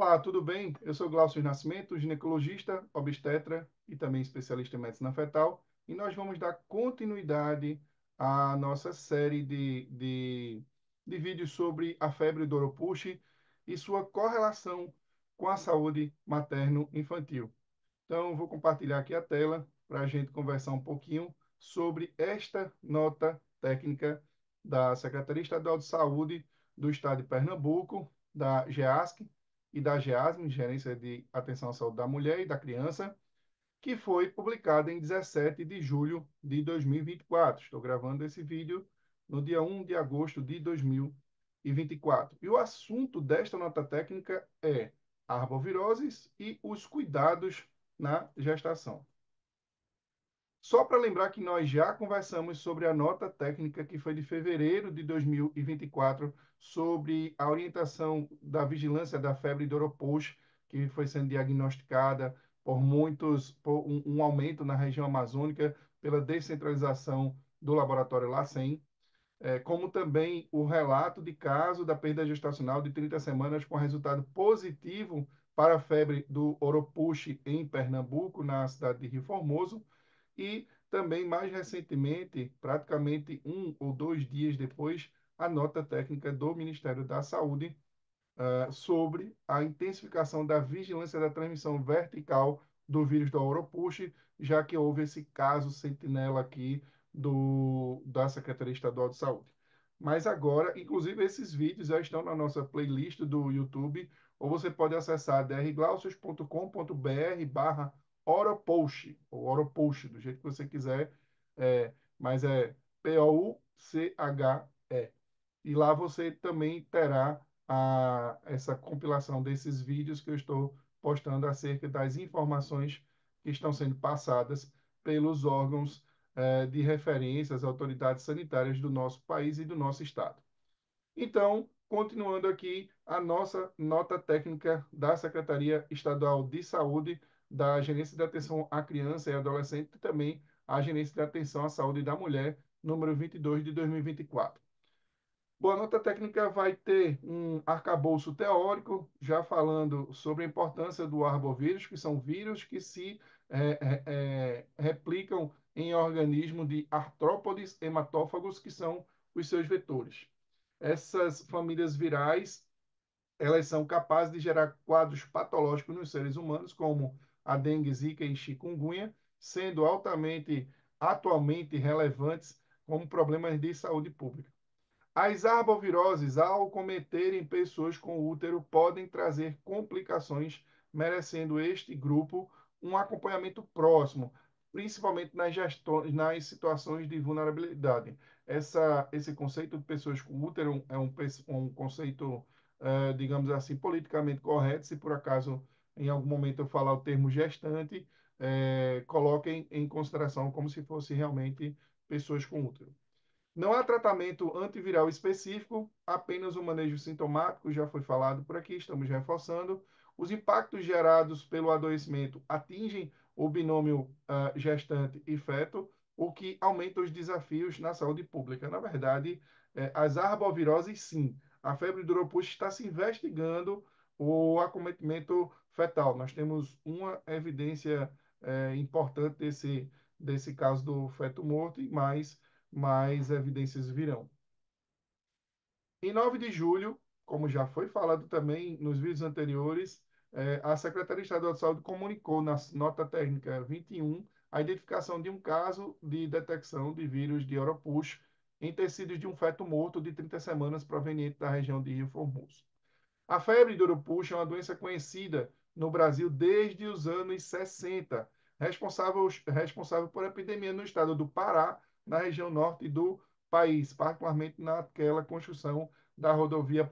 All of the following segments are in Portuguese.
Olá, tudo bem? Eu sou Glaucio Nascimento, ginecologista, obstetra e também especialista em medicina fetal, e nós vamos dar continuidade à nossa série de, de, de vídeos sobre a febre do Oropuche e sua correlação com a saúde materno-infantil. Então, vou compartilhar aqui a tela para a gente conversar um pouquinho sobre esta nota técnica da Secretaria Estadual de Saúde do Estado de Pernambuco, da GEASC, e da GEASM, Gerência de Atenção à Saúde da Mulher e da Criança, que foi publicada em 17 de julho de 2024. Estou gravando esse vídeo no dia 1 de agosto de 2024. E o assunto desta nota técnica é arboviroses e os cuidados na gestação. Só para lembrar que nós já conversamos sobre a nota técnica que foi de fevereiro de 2024 sobre a orientação da vigilância da febre de Oropouche, que foi sendo diagnosticada por muitos por um, um, aumento na região amazônica pela descentralização do laboratório LACEN, é, eh, como também o relato de caso da perda gestacional de 30 semanas com resultado positivo para a febre do Oropuxi em Pernambuco, na cidade de Rio Formoso, e também, mais recentemente, praticamente um ou dois dias depois, a nota técnica do Ministério da Saúde uh, sobre a intensificação da vigilância da transmissão vertical do vírus do Oropush, já que houve esse caso sentinela aqui do, da Secretaria Estadual de Saúde. Mas agora, inclusive, esses vídeos já estão na nossa playlist do YouTube, ou você pode acessar drglaucios.com.br barra Oropost, ou Oropost, do jeito que você quiser, é, mas é P-O-U-C-H-E. E lá você também terá a, essa compilação desses vídeos que eu estou postando acerca das informações que estão sendo passadas pelos órgãos é, de referência, as autoridades sanitárias do nosso país e do nosso estado. Então, continuando aqui, a nossa nota técnica da Secretaria Estadual de Saúde da Gerência de Atenção à Criança e Adolescente e também a Gerência de Atenção à Saúde da Mulher, número 22 de 2024. Boa nota técnica vai ter um arcabouço teórico, já falando sobre a importância do arbovírus, que são vírus que se é, é, é, replicam em organismos de artrópodes hematófagos, que são os seus vetores. Essas famílias virais, elas são capazes de gerar quadros patológicos nos seres humanos, como a dengue, zika e chikungunya, sendo altamente atualmente relevantes como problemas de saúde pública. As arboviroses, ao cometerem pessoas com útero, podem trazer complicações, merecendo este grupo um acompanhamento próximo, principalmente nas, gestões, nas situações de vulnerabilidade. Essa, esse conceito de pessoas com útero é um, um conceito, uh, digamos assim, politicamente correto, se por acaso em algum momento eu falar o termo gestante, é, coloquem em consideração como se fosse realmente pessoas com útero. Não há tratamento antiviral específico, apenas o manejo sintomático, já foi falado por aqui, estamos reforçando. Os impactos gerados pelo adoecimento atingem o binômio uh, gestante e feto, o que aumenta os desafios na saúde pública. Na verdade, é, as arboviroses, sim. A febre do está se investigando o acometimento fetal. Nós temos uma evidência é, importante desse, desse caso do feto morto e mais, mais evidências virão. Em 9 de julho, como já foi falado também nos vídeos anteriores, é, a Secretaria Estadual de Saúde comunicou na nota técnica 21 a identificação de um caso de detecção de vírus de Oropush em tecidos de um feto morto de 30 semanas proveniente da região de Rio Formoso. A febre do Oropush é uma doença conhecida no Brasil desde os anos 60, responsável, responsável por epidemia no estado do Pará, na região norte do país, particularmente naquela construção da rodovia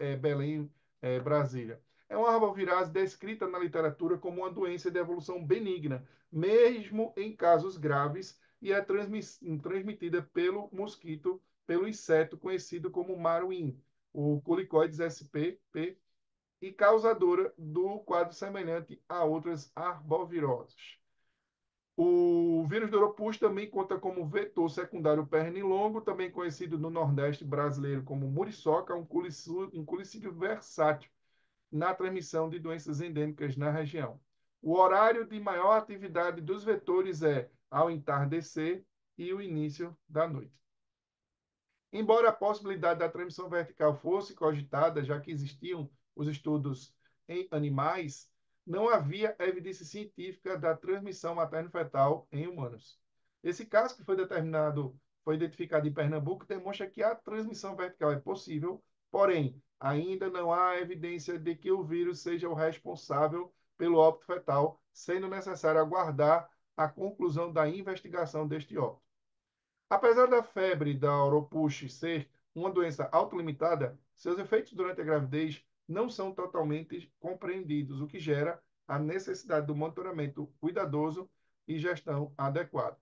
é, Belém, é, Brasília. É uma arbovirose descrita na literatura como uma doença de evolução benigna, mesmo em casos graves, e é transmitida pelo mosquito, pelo inseto conhecido como maruim, o Culicoides spp e causadora do quadro semelhante a outras arboviroses. O vírus do Oropus também conta como vetor secundário pernilongo, também conhecido no Nordeste brasileiro como muriçoca, um culicídio, um culicídio versátil na transmissão de doenças endêmicas na região. O horário de maior atividade dos vetores é ao entardecer e o início da noite. Embora a possibilidade da transmissão vertical fosse cogitada, já que existiam os estudos em animais, não havia evidência científica da transmissão materno-fetal em humanos. Esse caso que foi determinado, foi identificado em Pernambuco, demonstra que a transmissão vertical é possível, porém, ainda não há evidência de que o vírus seja o responsável pelo óbito fetal, sendo necessário aguardar a conclusão da investigação deste óbito. Apesar da febre da oropuxe ser uma doença autolimitada, seus efeitos durante a gravidez não são totalmente compreendidos, o que gera a necessidade do monitoramento cuidadoso e gestão adequada.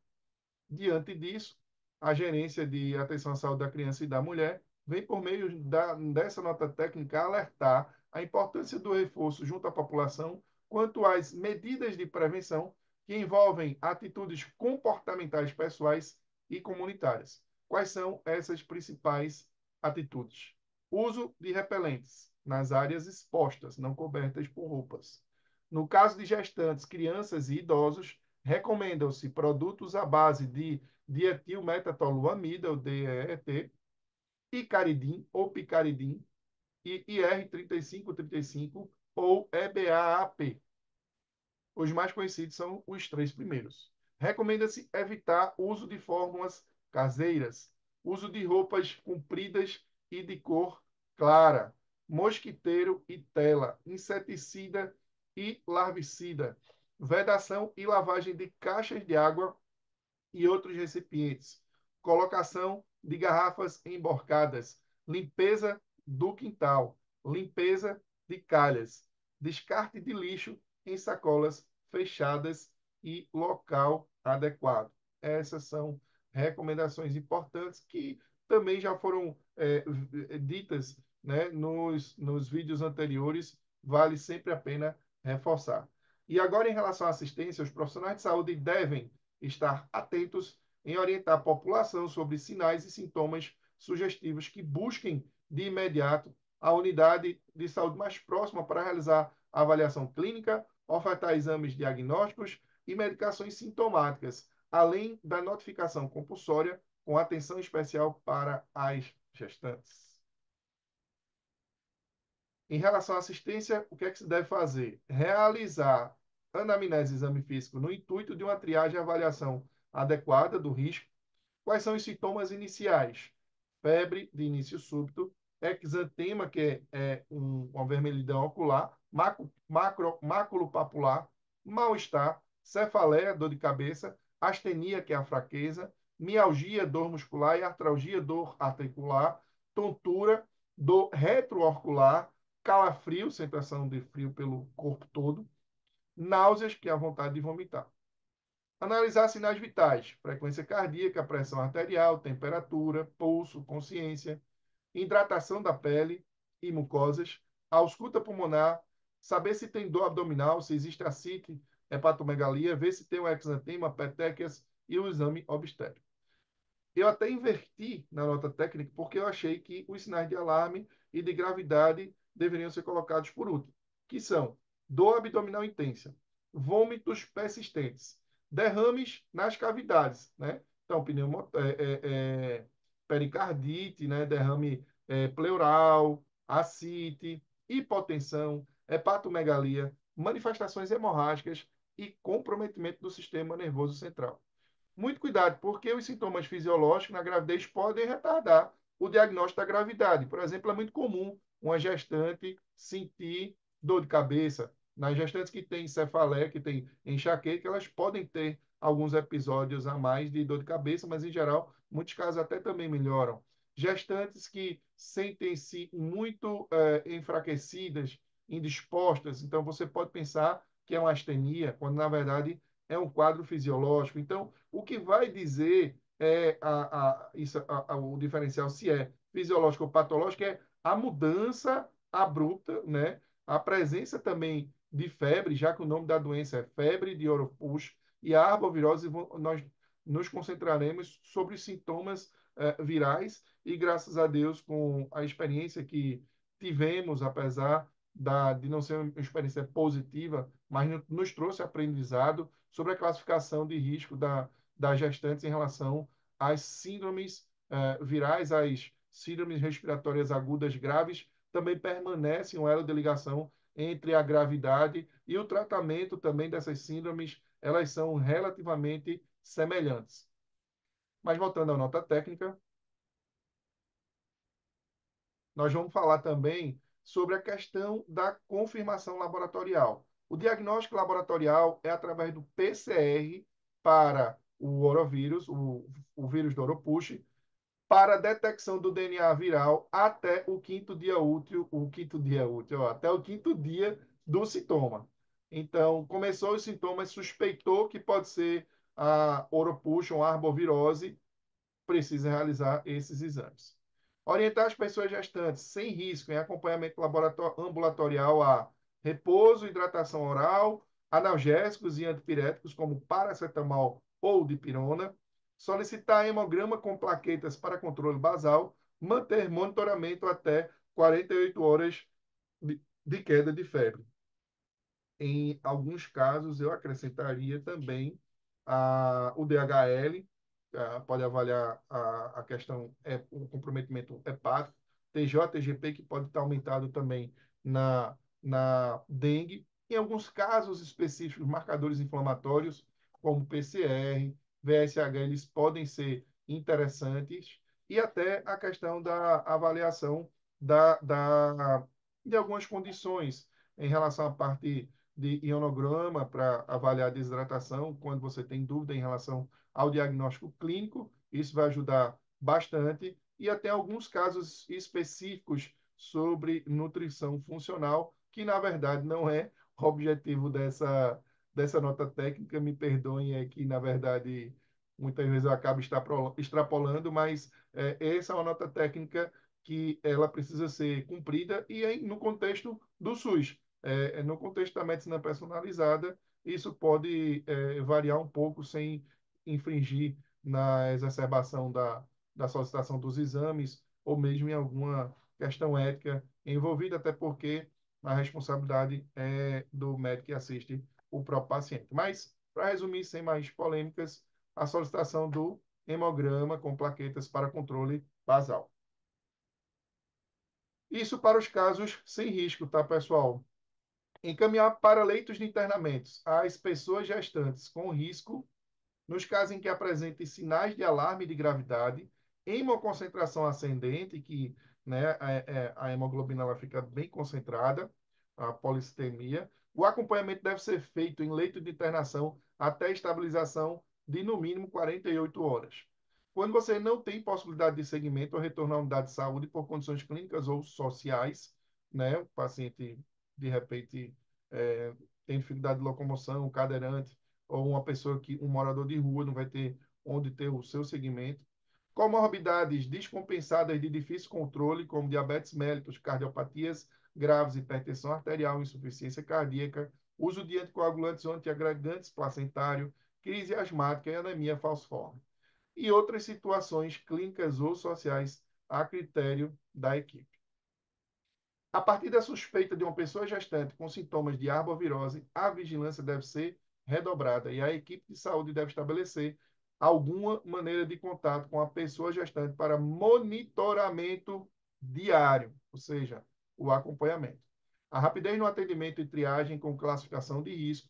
Diante disso, a Gerência de Atenção à Saúde da Criança e da Mulher vem, por meio da, dessa nota técnica, alertar a importância do reforço junto à população quanto às medidas de prevenção que envolvem atitudes comportamentais pessoais e comunitárias. Quais são essas principais atitudes? Uso de repelentes nas áreas expostas, não cobertas por roupas. No caso de gestantes, crianças e idosos, recomendam-se produtos à base de dietilmetatoluamida, ou DEET, icaridin ou picaridin, e IR3535 ou EBAAP. Os mais conhecidos são os três primeiros. Recomenda-se evitar uso de fórmulas caseiras, uso de roupas compridas e de cor clara, mosquiteiro e tela, inseticida e larvicida, vedação e lavagem de caixas de água e outros recipientes, colocação de garrafas emborcadas, limpeza do quintal, limpeza de calhas, descarte de lixo em sacolas fechadas e local adequado. Essas são recomendações importantes que também já foram é, é, ditas né, nos, nos vídeos anteriores, vale sempre a pena reforçar. E agora, em relação à assistência, os profissionais de saúde devem estar atentos em orientar a população sobre sinais e sintomas sugestivos que busquem de imediato a unidade de saúde mais próxima para realizar avaliação clínica, ofertar exames diagnósticos e medicações sintomáticas, além da notificação compulsória com atenção especial para as gestantes. Em relação à assistência, o que é que se deve fazer? Realizar anamnese e exame físico no intuito de uma triagem e avaliação adequada do risco. Quais são os sintomas iniciais? Febre de início súbito, exantema, que é, é, um, uma vermelhidão ocular, macro, macro, maculopapular, mal-estar, cefaleia, dor de cabeça, astenia, que é a fraqueza, mialgia, dor muscular e artralgia, dor articular, tontura, dor retroocular, calafrio, sensação de frio pelo corpo todo, náuseas, que é a vontade de vomitar. Analisar sinais vitais, frequência cardíaca, pressão arterial, temperatura, pulso, consciência, hidratação da pele e mucosas, ausculta pulmonar, saber se tem dor abdominal, se existe acite, hepatomegalia, ver se tem um exantema, petequias e o exame obstétrico. Eu até inverti na nota técnica porque eu achei que os sinais de alarme e de gravidade deveriam ser colocados por último, que são dor abdominal intensa, vômitos persistentes, derrames nas cavidades, né? Então, pneumo, é, é, é pericardite, né? derrame é, pleural, acite, hipotensão, hepatomegalia, manifestações hemorrágicas e comprometimento do sistema nervoso central muito cuidado, porque os sintomas fisiológicos na gravidez podem retardar o diagnóstico da gravidade. Por exemplo, é muito comum uma gestante sentir dor de cabeça. Nas gestantes que têm cefaleia, que têm enxaqueca, elas podem ter alguns episódios a mais de dor de cabeça, mas em geral, muitos casos até também melhoram. Gestantes que sentem-se muito eh, enfraquecidas, indispostas, então você pode pensar que é uma astenia, quando na verdade é um quadro fisiológico. Então, o que vai dizer é a, a, isso, a, o diferencial se é fisiológico ou patológico é a mudança abrupta, né? A presença também de febre, já que o nome da doença é febre de Oropus e a arbovirose, nós nos concentraremos sobre os sintomas eh, virais e graças a Deus com a experiência que tivemos, apesar da, de não ser uma experiência positiva, mas nos trouxe aprendizado sobre a classificação de risco da, das gestantes em relação às síndromes eh, virais, às síndromes respiratórias agudas graves, também permanece um elo de ligação entre a gravidade e o tratamento também dessas síndromes, elas são relativamente semelhantes. Mas voltando à nota técnica, nós vamos falar também sobre a questão da confirmação laboratorial. O diagnóstico laboratorial é através do PCR para o orovírus, o, o vírus do oropuxe, para a detecção do DNA viral até o quinto dia útil, o quinto dia útil, ó, até o quinto dia do sintoma. Então, começou os sintomas, suspeitou que pode ser a oropuxa ou a arbovirose, precisa realizar esses exames. Orientar as pessoas gestantes sem risco em acompanhamento ambulatorial a repouso, hidratação oral, analgésicos e antipiréticos como paracetamol ou dipirona. Solicitar hemograma com plaquetas para controle basal. Manter monitoramento até 48 horas de, queda de febre. Em alguns casos, eu acrescentaria também a, o DHL, pode avaliar a, a questão, é, o comprometimento hepático, é TJ, TGP, que pode estar aumentado também na, na dengue, em alguns casos específicos, marcadores inflamatórios, como PCR, VSH, eles podem ser interessantes, e até a questão da avaliação da, da, de algumas condições em relação à parte de ionograma para avaliar a desidratação, quando você tem dúvida em relação ao diagnóstico clínico. Isso vai ajudar bastante. E até alguns casos específicos sobre nutrição funcional, que na verdade não é o objetivo dessa, dessa nota técnica. Me perdoem, é que na verdade muitas vezes eu acabo extrapolando, mas é, essa é uma nota técnica que ela precisa ser cumprida e no contexto do SUS. É, é, no contexto da medicina personalizada, isso pode é, variar um pouco sem infringir na exacerbação da, da solicitação dos exames ou mesmo em alguma questão ética envolvida, até porque a responsabilidade é do médico que assiste o próprio paciente. Mas, para resumir, sem mais polêmicas, a solicitação do hemograma com plaquetas para controle basal. Isso para os casos sem risco, tá, pessoal? Encaminhar para leitos de internamentos as pessoas gestantes com risco nos casos em que apresente sinais de alarme de gravidade, hemoconcentração ascendente, que né, a, é, é, a hemoglobina ela fica bem concentrada, a policitemia. O acompanhamento deve ser feito em leito de internação até estabilização de no mínimo 48 horas. Quando você não tem possibilidade de segmento ou retorno à unidade de saúde por condições clínicas ou sociais, né, o paciente de repente é, tem dificuldade de locomoção, cadeirante, ou uma pessoa que, um morador de rua, não vai ter onde ter o seu segmento. Comorbidades descompensadas de difícil controle, como diabetes mellitus, cardiopatias graves, hipertensão arterial, insuficiência cardíaca, uso de anticoagulantes ou antiagregantes placentário, crise asmática e anemia falciforme. E outras situações clínicas ou sociais a critério da equipe. A partir da suspeita de uma pessoa gestante com sintomas de arbovirose, a vigilância deve ser redobrada e a equipe de saúde deve estabelecer alguma maneira de contato com a pessoa gestante para monitoramento diário, ou seja, o acompanhamento. A rapidez no atendimento e triagem com classificação de risco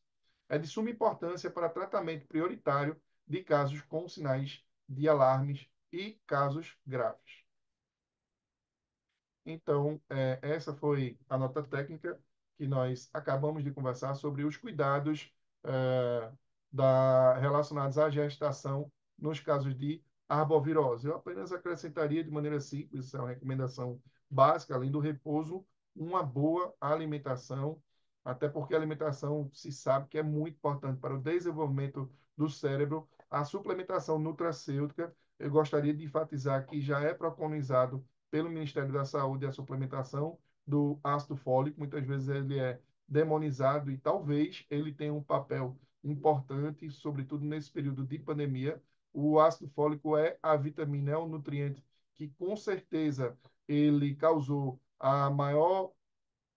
é de suma importância para tratamento prioritário de casos com sinais de alarmes e casos graves. Então, é, essa foi a nota técnica que nós acabamos de conversar sobre os cuidados é, da, relacionados à gestação nos casos de arbovirose. Eu apenas acrescentaria de maneira simples, isso é uma recomendação básica, além do repouso, uma boa alimentação, até porque a alimentação se sabe que é muito importante para o desenvolvimento do cérebro. A suplementação nutracêutica, eu gostaria de enfatizar que já é preconizado pelo Ministério da Saúde a suplementação do ácido fólico, muitas vezes ele é demonizado e talvez ele tenha um papel importante, sobretudo nesse período de pandemia. O ácido fólico é a vitamina, é um nutriente que com certeza ele causou a maior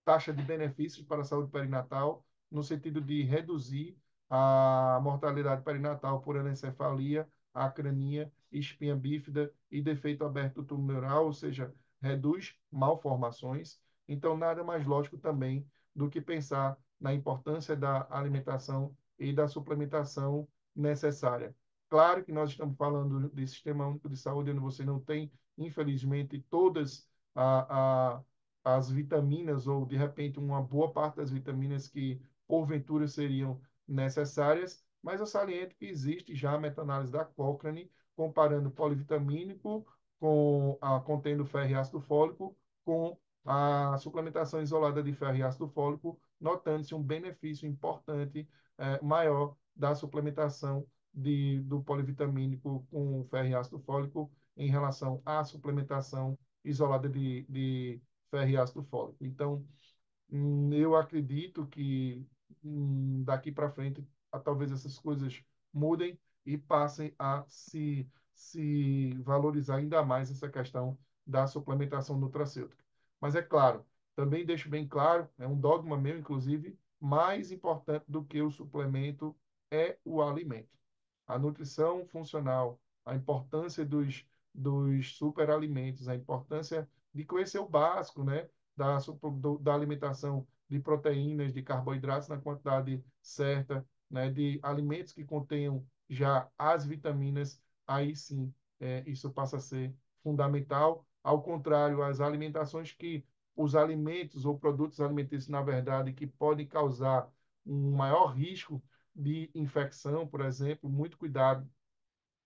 taxa de benefícios para a saúde perinatal, no sentido de reduzir a mortalidade perinatal por anencefalia, acrania, espinha bífida e defeito aberto tumoral, ou seja, reduz malformações. Então, nada mais lógico também do que pensar na importância da alimentação e da suplementação necessária. Claro que nós estamos falando de sistema único de saúde, onde você não tem, infelizmente, todas a, a, as vitaminas, ou de repente uma boa parte das vitaminas que porventura seriam necessárias, mas eu saliento que existe já a meta-análise da Cochrane, comparando polivitamínico com a, contendo ferro e ácido fólico com a suplementação isolada de ferro e ácido fólico, notando-se um benefício importante é, maior da suplementação de, do polivitamínico com ferro e ácido fólico em relação à suplementação isolada de, de ferro e ácido fólico. Então, hum, eu acredito que hum, daqui para frente a, talvez essas coisas mudem e passem a se, se valorizar ainda mais essa questão da suplementação nutracêutica. Mas é claro, também deixo bem claro, é um dogma meu, inclusive, mais importante do que o suplemento é o alimento. A nutrição funcional, a importância dos, dos superalimentos, a importância de conhecer o básico, né? Da, do, da alimentação de proteínas, de carboidratos na quantidade certa, né? De alimentos que contenham já as vitaminas, aí sim, é, isso passa a ser fundamental ao contrário, as alimentações que os alimentos ou produtos alimentícios, na verdade, que podem causar um maior risco de infecção, por exemplo, muito cuidado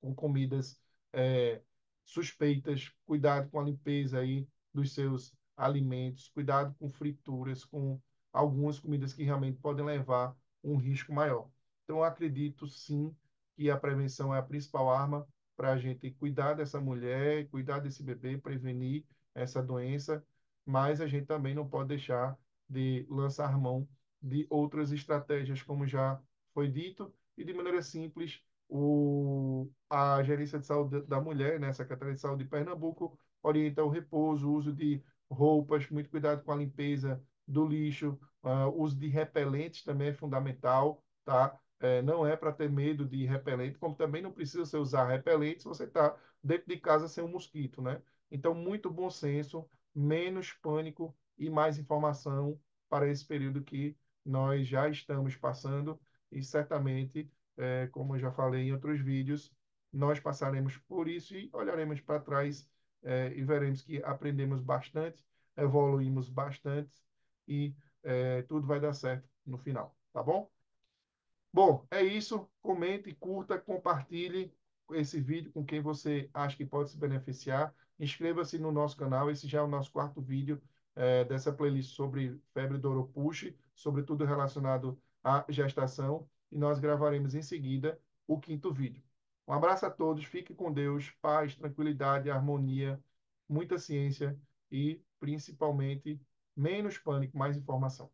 com comidas é, suspeitas, cuidado com a limpeza aí dos seus alimentos, cuidado com frituras, com algumas comidas que realmente podem levar um risco maior. Então, acredito sim que a prevenção é a principal arma para a gente cuidar dessa mulher, cuidar desse bebê, prevenir essa doença, mas a gente também não pode deixar de lançar mão de outras estratégias, como já foi dito, e de maneira simples, o, a Gerência de Saúde da Mulher, né, a Secretaria de Saúde de Pernambuco, orienta o repouso, o uso de roupas, muito cuidado com a limpeza do lixo, uh, uso de repelentes também é fundamental, tá? É, não é para ter medo de repelente, como também não precisa você usar repelente se você está dentro de casa sem um mosquito, né? Então, muito bom senso, menos pânico e mais informação para esse período que nós já estamos passando e certamente, é, como eu já falei em outros vídeos, nós passaremos por isso e olharemos para trás é, e veremos que aprendemos bastante, evoluímos bastante e é, tudo vai dar certo no final, tá bom? Bom, é isso. Comente, curta, compartilhe esse vídeo com quem você acha que pode se beneficiar. Inscreva-se no nosso canal. Esse já é o nosso quarto vídeo é, dessa playlist sobre febre do Oropuche, sobretudo relacionado à gestação. E nós gravaremos em seguida o quinto vídeo. Um abraço a todos. Fique com Deus. Paz, tranquilidade, harmonia, muita ciência e, principalmente, menos pânico, mais informação.